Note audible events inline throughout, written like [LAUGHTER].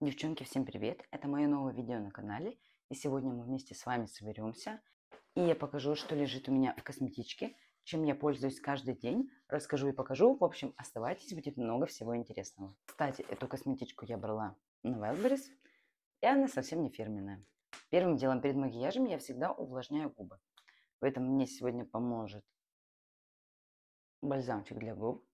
Девчонки, всем привет! Это мое новое видео на канале. И сегодня мы вместе с вами соберемся. И я покажу, что лежит у меня в косметичке, чем я пользуюсь каждый день. Расскажу и покажу. В общем, оставайтесь, будет много всего интересного. Кстати, эту косметичку я брала на Wildberries. И она совсем не фирменная. Первым делом перед макияжем я всегда увлажняю губы. В этом мне сегодня поможет бальзамчик для губ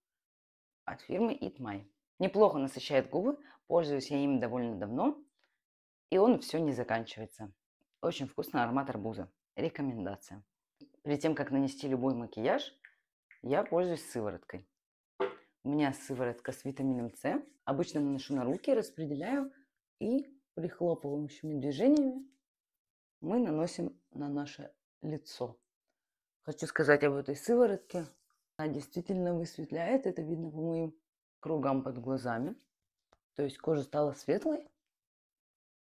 от фирмы It My. Неплохо насыщает губы, пользуюсь я им довольно давно, и он все не заканчивается. Очень вкусный аромат арбуза. Рекомендация. Перед тем, как нанести любой макияж, я пользуюсь сывороткой. У меня сыворотка с витамином С. Обычно наношу на руки, распределяю и прихлопывающими движениями мы наносим на наше лицо. Хочу сказать об этой сыворотке. Она действительно высветляет, это видно по моим кругам под глазами. То есть кожа стала светлой,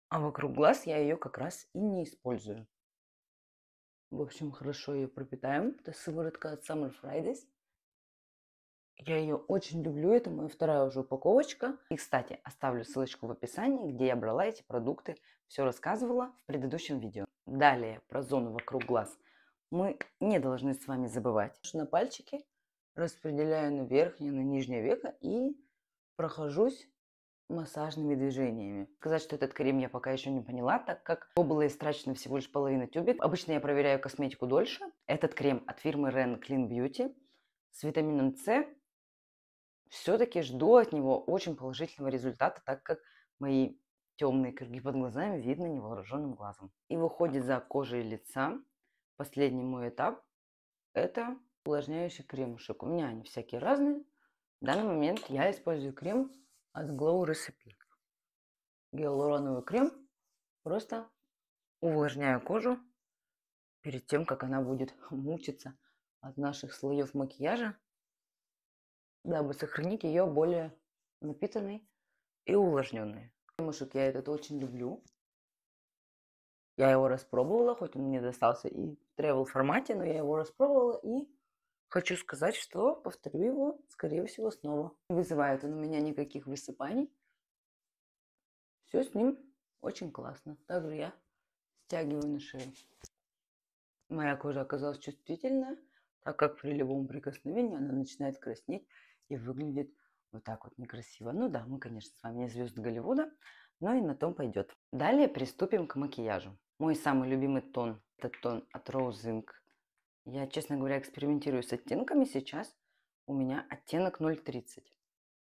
а вокруг глаз я ее как раз и не использую. В общем, хорошо ее пропитаем. Это сыворотка от Summer Fridays. Я ее очень люблю, это моя вторая уже упаковочка. И, кстати, оставлю ссылочку в описании, где я брала эти продукты. Все рассказывала в предыдущем видео. Далее про зону вокруг глаз мы не должны с вами забывать, что на пальчике распределяю на верхнее, на нижнее веко и прохожусь массажными движениями. Сказать, что этот крем я пока еще не поняла, так как его было истрачено всего лишь половина тюбик. Обычно я проверяю косметику дольше. Этот крем от фирмы Ren Clean Beauty с витамином С. Все-таки жду от него очень положительного результата, так как мои темные круги под глазами видно невооруженным глазом. И выходит за кожей лица. Последний мой этап – это увлажняющий кремушек. У меня они всякие разные. В данный момент я использую крем от Glow Recipe. Гиалуроновый крем. Просто увлажняю кожу перед тем, как она будет [LAUGHS] мучиться от наших слоев макияжа, дабы сохранить ее более напитанной и увлажненной. Кремушек я этот очень люблю. Я его распробовала, хоть он мне достался и в travel формате, но я его распробовала и Хочу сказать, что повторю его, скорее всего, снова. Не вызывает он у меня никаких высыпаний. Все с ним очень классно. Также я стягиваю на шею. Моя кожа оказалась чувствительная, так как при любом прикосновении она начинает краснеть и выглядит вот так вот некрасиво. Ну да, мы, конечно, с вами не звезды Голливуда, но и на том пойдет. Далее приступим к макияжу. Мой самый любимый тон – это тон от Rose Inc. Я, честно говоря, экспериментирую с оттенками. Сейчас у меня оттенок 0,30.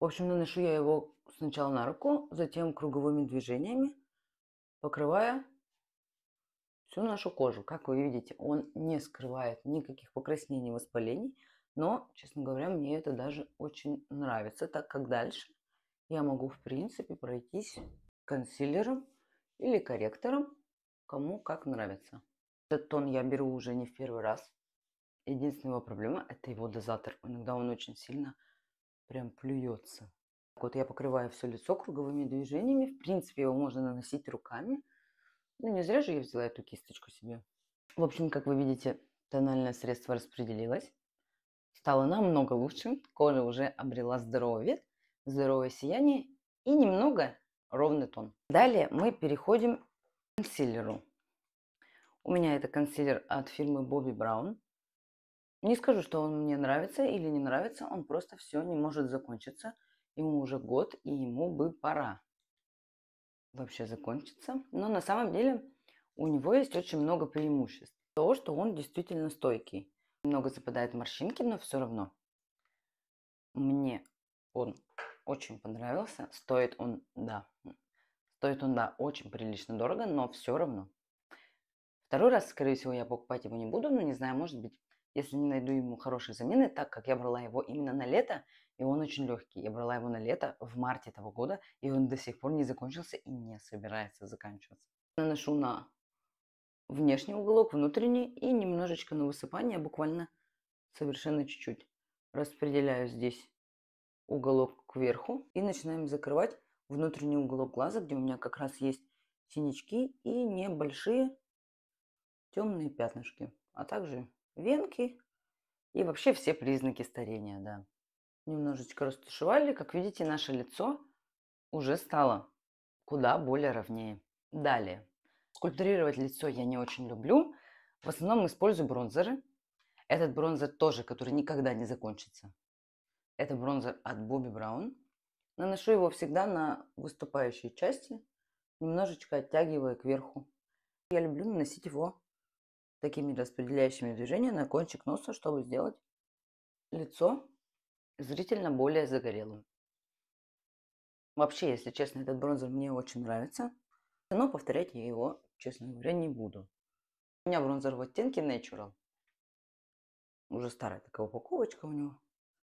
В общем, наношу я его сначала на руку, затем круговыми движениями, покрывая всю нашу кожу. Как вы видите, он не скрывает никаких покраснений, воспалений. Но, честно говоря, мне это даже очень нравится, так как дальше я могу, в принципе, пройтись консилером или корректором, кому как нравится. Этот тон я беру уже не в первый раз. Единственная его проблема – это его дозатор. Иногда он очень сильно прям плюется. Так вот я покрываю все лицо круговыми движениями. В принципе, его можно наносить руками. Ну, не зря же я взяла эту кисточку себе. В общем, как вы видите, тональное средство распределилось. Стало намного лучше. Кожа уже обрела здоровый здоровое сияние и немного ровный тон. Далее мы переходим к консилеру. У меня это консилер от фирмы Bobbi Brown. Не скажу, что он мне нравится или не нравится, он просто все не может закончиться. Ему уже год, и ему бы пора вообще закончиться. Но на самом деле у него есть очень много преимуществ. То, что он действительно стойкий. Много западает морщинки, но все равно. Мне он очень понравился. Стоит он, да, стоит он, да, очень прилично дорого, но все равно. Второй раз, скорее всего, я покупать его не буду, но не знаю, может быть, если не найду ему хорошей замены, так как я брала его именно на лето, и он очень легкий. Я брала его на лето в марте этого года, и он до сих пор не закончился и не собирается заканчиваться. Наношу на внешний уголок, внутренний и немножечко на высыпание, буквально совершенно чуть-чуть. Распределяю здесь уголок кверху и начинаем закрывать внутренний уголок глаза, где у меня как раз есть синячки и небольшие темные пятнышки, а также венки и вообще все признаки старения, да. Немножечко растушевали. Как видите, наше лицо уже стало куда более ровнее. Далее. Скульптурировать лицо я не очень люблю. В основном использую бронзеры. Этот бронзер тоже, который никогда не закончится. Это бронзер от Bobbi Brown. Наношу его всегда на выступающие части, немножечко оттягивая кверху. Я люблю наносить его такими распределяющими движениями на кончик носа, чтобы сделать лицо зрительно более загорелым. Вообще, если честно, этот бронзер мне очень нравится, но повторять я его, честно говоря, не буду. У меня бронзер в оттенке Natural. Уже старая такая упаковочка у него.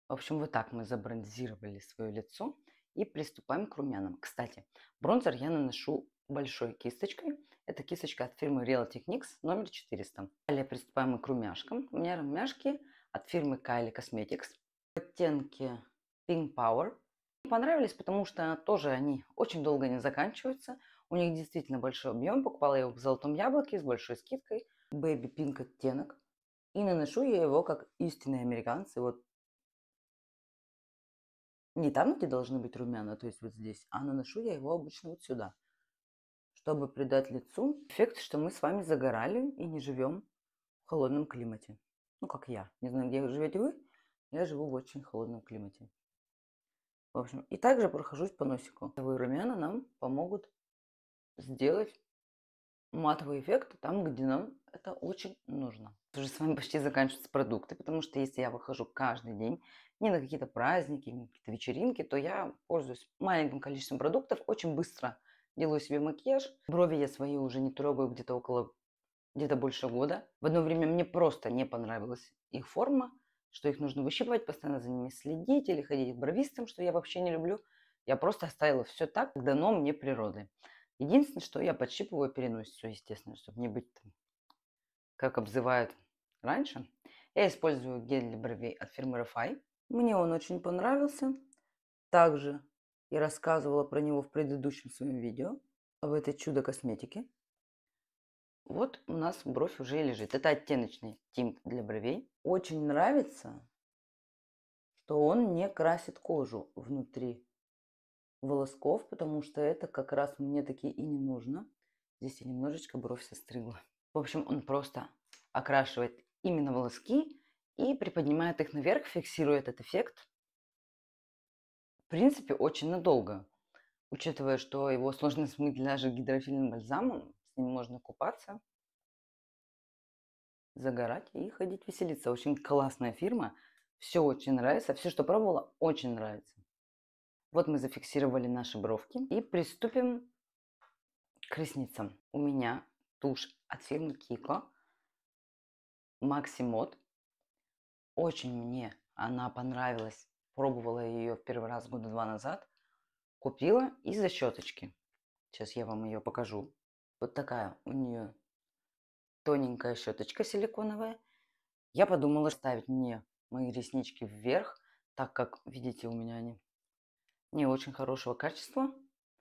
В общем, вот так мы забронзировали свое лицо и приступаем к румянам. Кстати, бронзер я наношу большой кисточкой. Это кисточка от фирмы Real Techniques номер 400. Далее приступаем к румяшкам. У меня румяшки от фирмы Kylie Cosmetics. Оттенки Pink Power. Мне понравились, потому что тоже они очень долго не заканчиваются. У них действительно большой объем. Покупала я его в золотом яблоке с большой скидкой. Baby Pink оттенок. И наношу я его как истинные американцы. Вот не там, где должны быть румяна, то есть вот здесь, а наношу я его обычно вот сюда чтобы придать лицу эффект, что мы с вами загорали и не живем в холодном климате. Ну, как я. Не знаю, где живете вы. Я живу в очень холодном климате. В общем, и также прохожусь по носику. Матовые румяна нам помогут сделать матовый эффект там, где нам это очень нужно. Уже с вами почти заканчиваются продукты, потому что если я выхожу каждый день, не на какие-то праздники, не на какие-то вечеринки, то я пользуюсь маленьким количеством продуктов очень быстро – делаю себе макияж. Брови я свои уже не трогаю где-то около, где-то больше года. В одно время мне просто не понравилась их форма, что их нужно выщипывать, постоянно за ними следить или ходить к бровистам, что я вообще не люблю. Я просто оставила все так, как дано мне природой. Единственное, что я подщипываю переносицу, естественно, чтобы не быть там, как обзывают раньше. Я использую гель для бровей от фирмы Refai. Мне он очень понравился. Также я рассказывала про него в предыдущем своем видео, об этой чудо косметике Вот у нас бровь уже лежит. Это оттеночный тинт для бровей. Очень нравится, что он не красит кожу внутри волосков, потому что это как раз мне такие и не нужно. Здесь я немножечко бровь состригла. В общем, он просто окрашивает именно волоски и приподнимает их наверх, фиксирует этот эффект принципе, очень надолго. Учитывая, что его сложно смыть даже гидрофильным бальзамом, с ним можно купаться, загорать и ходить веселиться. Очень классная фирма, все очень нравится, все, что пробовала, очень нравится. Вот мы зафиксировали наши бровки и приступим к ресницам. У меня тушь от фирмы Kiko Maximod. Очень мне она понравилась пробовала ее в первый раз года два назад. Купила из-за щеточки. Сейчас я вам ее покажу. Вот такая у нее тоненькая щеточка силиконовая. Я подумала ставить мне мои реснички вверх, так как, видите, у меня они не очень хорошего качества.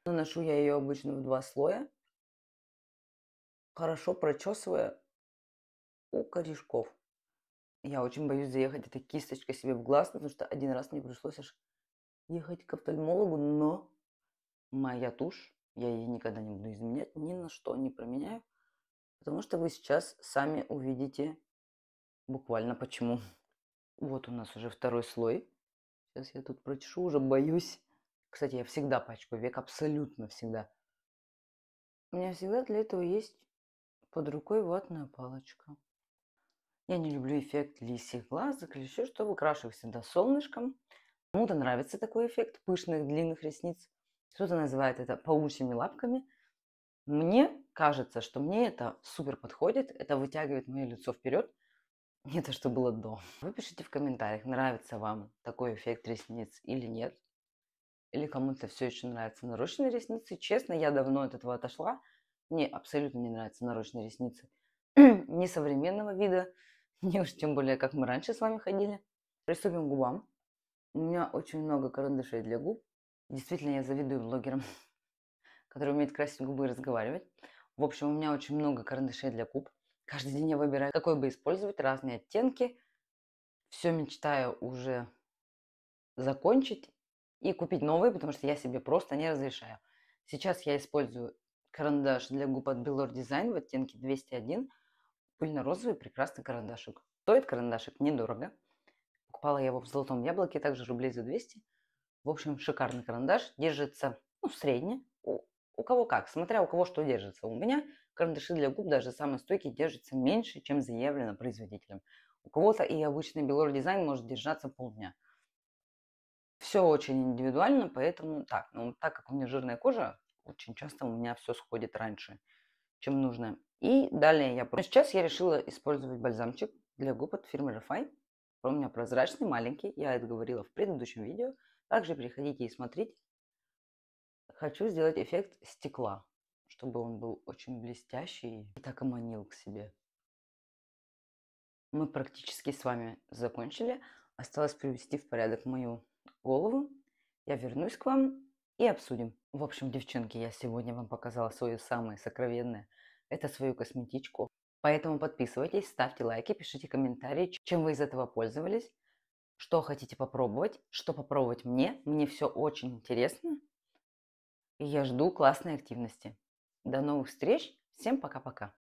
Наношу я ее обычно в два слоя, хорошо прочесывая у корешков. Я очень боюсь заехать этой кисточкой себе в глаз, потому что один раз мне пришлось аж ехать к офтальмологу, но моя тушь, я ее никогда не буду изменять, ни на что не променяю, потому что вы сейчас сами увидите буквально почему. [LAUGHS] Вот у нас уже второй слой. Сейчас я тут прочешу, уже боюсь. Кстати, я всегда пачкаю век, абсолютно всегда. У меня всегда для этого есть под рукой ватная палочка. Я не люблю эффект лисьих глазок или еще что. Выкрашиваю всегда солнышком. Кому-то нравится такой эффект пышных длинных ресниц. Кто-то называет это паучьими лапками. Мне кажется, что мне это супер подходит. Это вытягивает мое лицо вперед. Не то, что было до. Вы пишите в комментариях, нравится вам такой эффект ресниц или нет. Или кому-то все еще нравятся нарощенные ресницы. Честно, я давно от этого отошла. Мне абсолютно не нравятся нарощенные ресницы. [CLEARS THROAT] Несовременного вида, и уж тем более, как мы раньше с вами ходили. Приступим к губам. У меня очень много карандашей для губ. Действительно, я завидую блогерам, [LAUGHS] которые умеют красить губы и разговаривать. В общем, у меня очень много карандашей для губ. Каждый день я выбираю, какой бы использовать, разные оттенки. Все мечтаю уже закончить и купить новые, потому что я себе просто не разрешаю. Сейчас я использую карандаш для губ от Bellor Design в оттенке 201 пыльно-розовый прекрасный карандашик. Стоит карандашик недорого. Покупала я его в золотом яблоке, также рублей за 200. В общем, шикарный карандаш. Держится, ну, средне. У, у кого как, смотря у кого что держится. У меня карандаши для губ, даже самые стойкие, держатся меньше, чем заявлено производителем. У кого-то и обычный Белор дизайн может держаться полдня. Все очень индивидуально, поэтому так. Ну, так как у меня жирная кожа, очень часто у меня все сходит раньше чем нужно. И далее я... Сейчас я решила использовать бальзамчик для губ от фирмы Refine. Он у меня прозрачный, маленький. Я это говорила в предыдущем видео. Также переходите и смотрите. Хочу сделать эффект стекла, чтобы он был очень блестящий и так и манил к себе. Мы практически с вами закончили. Осталось привести в порядок мою голову. Я вернусь к вам и обсудим. В общем, девчонки, я сегодня вам показала свое самое сокровенное. Это свою косметичку. Поэтому подписывайтесь, ставьте лайки, пишите комментарии, чем вы из этого пользовались, что хотите попробовать, что попробовать мне. Мне все очень интересно. И я жду классной активности. До новых встреч. Всем пока-пока.